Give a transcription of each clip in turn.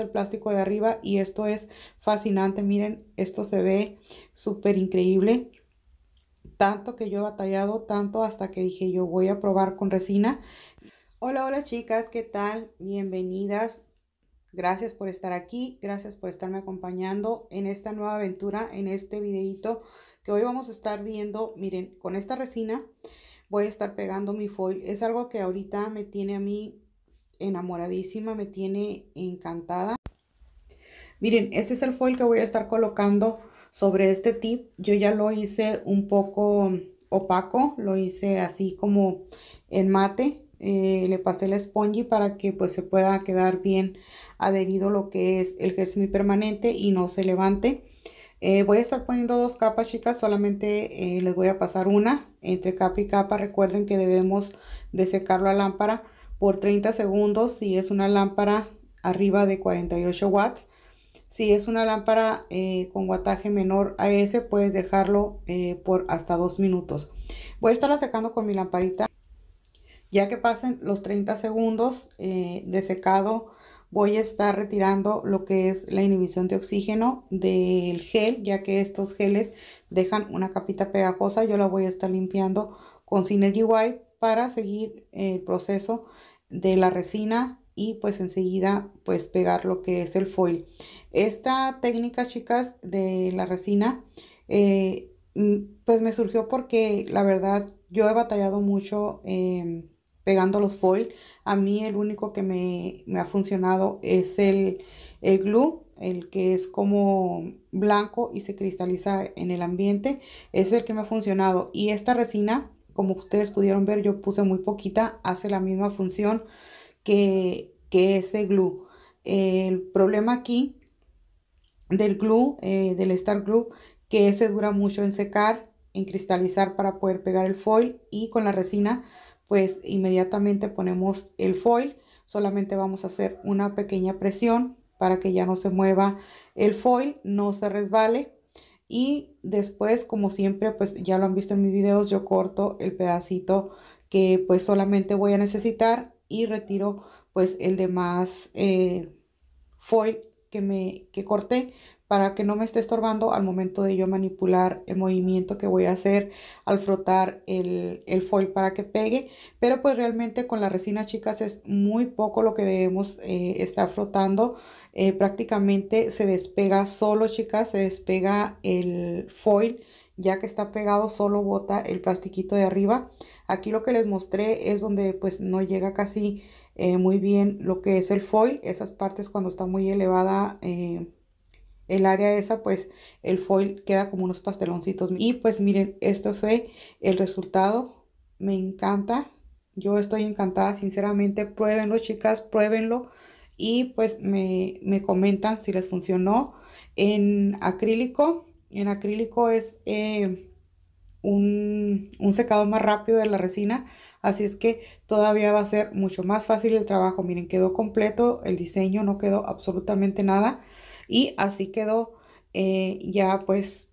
el plástico de arriba y esto es fascinante. Miren, esto se ve súper increíble. Tanto que yo he batallado, tanto hasta que dije yo voy a probar con resina. Hola, hola chicas, ¿qué tal? Bienvenidas. Gracias por estar aquí, gracias por estarme acompañando en esta nueva aventura, en este videito que hoy vamos a estar viendo, miren, con esta resina voy a estar pegando mi foil. Es algo que ahorita me tiene a mí enamoradísima, me tiene encantada. Miren, este es el foil que voy a estar colocando sobre este tip. Yo ya lo hice un poco opaco, lo hice así como en mate. Eh, le pasé el esponja para que pues se pueda quedar bien adherido lo que es el gel permanente y no se levante. Eh, voy a estar poniendo dos capas, chicas. Solamente eh, les voy a pasar una. Entre capa y capa recuerden que debemos de secarlo a lámpara por 30 segundos si es una lámpara arriba de 48 watts. Si es una lámpara eh, con wattaje menor a ese, puedes dejarlo eh, por hasta 2 minutos. Voy a estarla secando con mi lamparita. Ya que pasen los 30 segundos eh, de secado, voy a estar retirando lo que es la inhibición de oxígeno del gel, ya que estos geles dejan una capita pegajosa. Yo la voy a estar limpiando con Synergy White para seguir el proceso de la resina y pues enseguida pues pegar lo que es el foil. Esta técnica chicas de la resina eh, mm, pues me surgió porque la verdad yo he batallado mucho em, pegando los foil. A mí el único que me, me ha funcionado es el, el glue el que es como blanco y se cristaliza en el ambiente, es el que me ha funcionado. Y esta resina como ustedes pudieron ver, yo puse muy poquita, hace la misma función que, ese glue. El problema aquí del glue, eh, del star glue, que ese dura mucho en secar, en cristalizar para poder pegar el foil y con la resina pues inmediatamente ponemos el foil. Solamente vamos a hacer una pequeña presión para que ya no se mueva el foil, no se resbale y después, como siempre, pues ya lo han visto en mis videos, yo corto el pedacito que pues solamente voy a necesitar y retiro pues el demás eh, foil que me que corté para que no me esté estorbando al momento de yo manipular el movimiento que voy a hacer al frotar el, foil para que pegue. Pero pues realmente con la resina, chicas, es muy poco lo que debemos eh, estar frotando. Eh, prácticamente se despega solo, chicas, se despega el foil. Ya que está pegado, solo bota el plastiquito de arriba. Aquí lo que les mostré es donde pues no llega casi eh, muy bien lo que es el foil. Esas partes cuando está muy elevada el área esa, pues el foil queda como unos pasteloncitos. Y pues miren, esto fue el resultado. Me encanta. Yo estoy encantada, sinceramente. Pruébenlo, chicas, pruébenlo. Y pues me, comentan si les funcionó. En acrílico, en acrílico es eh, un, un secado más rápido de la resina. Así es que todavía va a ser mucho más fácil el trabajo. Miren, quedó completo el diseño, no quedó absolutamente nada. Y así quedó eh, ya pues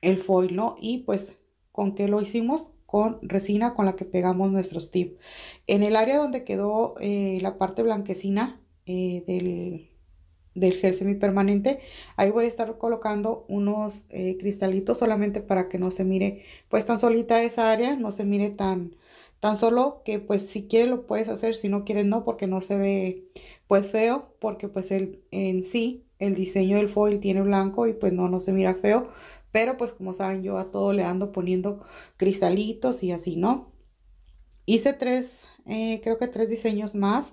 el foil, ¿no? Y pues con qué lo hicimos con resina con la que pegamos nuestros tips. En el área donde quedó eh, la parte blanquecina eh, del, del gel semipermanente, ahí voy a estar colocando unos cristalitos solamente para que no se mire pues tan solita esa área, no se mire tan Tan solo que pues si quieres lo puedes hacer, si no quieres no, porque no se ve pues feo, porque pues en sí el diseño del foil tiene blanco y pues no, no se mira feo. Pero pues como saben yo a todo le ando poniendo cristalitos y así, ¿no? Hice tres, eh, creo que tres diseños más.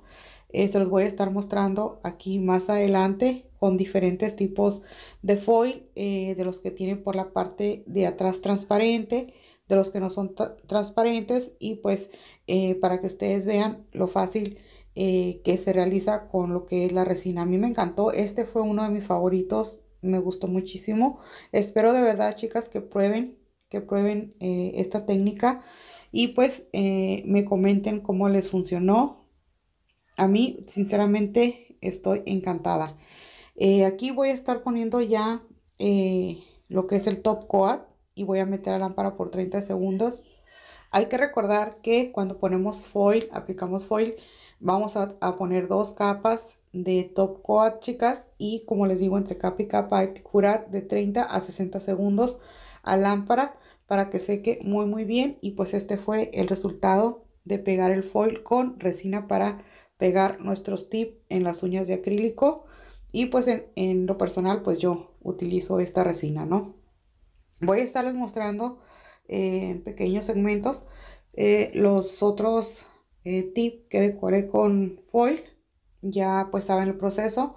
Eh, se los voy a estar mostrando aquí más adelante con diferentes tipos de foil, eh, de los que tienen por la parte de atrás transparente, de los que no son transparentes y pues eh, para que ustedes vean lo fácil eh, que se realiza con lo que es la resina. A mí me encantó, este fue uno de mis favoritos, me gustó muchísimo. Espero de verdad chicas que prueben, que prueben eh, esta técnica y pues me comenten cómo les funcionó. A mí sinceramente estoy encantada. aquí voy a estar poniendo ya lo que es el top coat y voy a meter la lámpara por 30 segundos. Hay que recordar que cuando ponemos foil, aplicamos foil, vamos a, poner dos capas de top coat, chicas. Y como les digo, entre capa y capa hay que curar de 30 a 60 segundos a lámpara para que seque muy muy bien. Y pues este fue el resultado de pegar el foil con resina para pegar nuestros tips en las uñas de acrílico. Y pues en lo personal, pues yo utilizo esta resina, ¿no? Voy a estarles mostrando eh, en pequeños segmentos eh, los otros eh, tips que decoré con foil. Ya pues estaba en el proceso.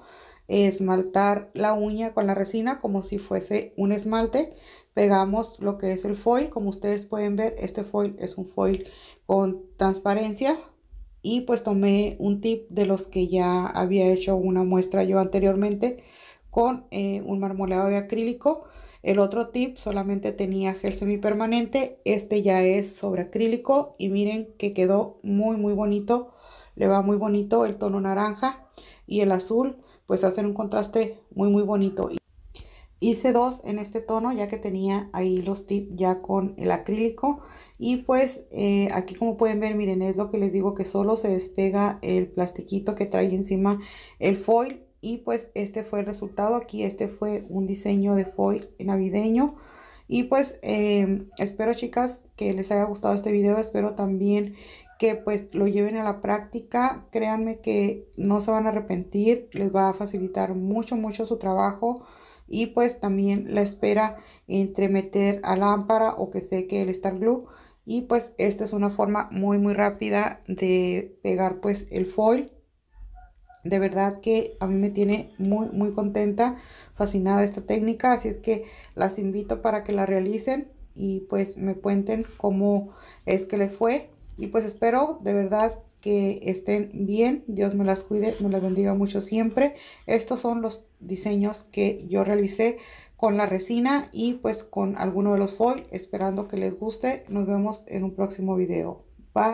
Esmaltar la uña con la resina como si fuese un esmalte. Pegamos lo que es el foil. Como ustedes pueden ver, este foil es un foil con transparencia y pues tomé un tip de los que ya había hecho una muestra yo anteriormente con un marmoleado de acrílico el otro tip solamente tenía gel semipermanente, este ya es sobre acrílico y miren que quedó muy muy bonito, le va muy bonito el tono naranja y el azul, pues hacen un contraste muy muy bonito. Hice dos en este tono ya que tenía ahí los tips ya con el acrílico y pues eh, aquí como pueden ver miren es lo que les digo que solo se despega el plastiquito que trae encima el foil y pues este fue el resultado aquí este fue un diseño de foil navideño y pues eh, espero chicas que les haya gustado este video espero también que pues lo lleven a la práctica créanme que no se van a arrepentir les va a facilitar mucho mucho su trabajo y pues también la espera entre meter a lámpara o que seque el star glue y pues esta es una forma muy muy rápida de pegar pues el foil de verdad que a mí me tiene muy, muy contenta, fascinada esta técnica, así es que las invito para que la realicen y pues me cuenten cómo es que les fue. Y pues espero de verdad que estén bien, Dios me las cuide, me las bendiga mucho siempre. Estos son los diseños que yo realicé con la resina y pues con alguno de los foil, esperando que les guste. Nos vemos en un próximo video. Bye.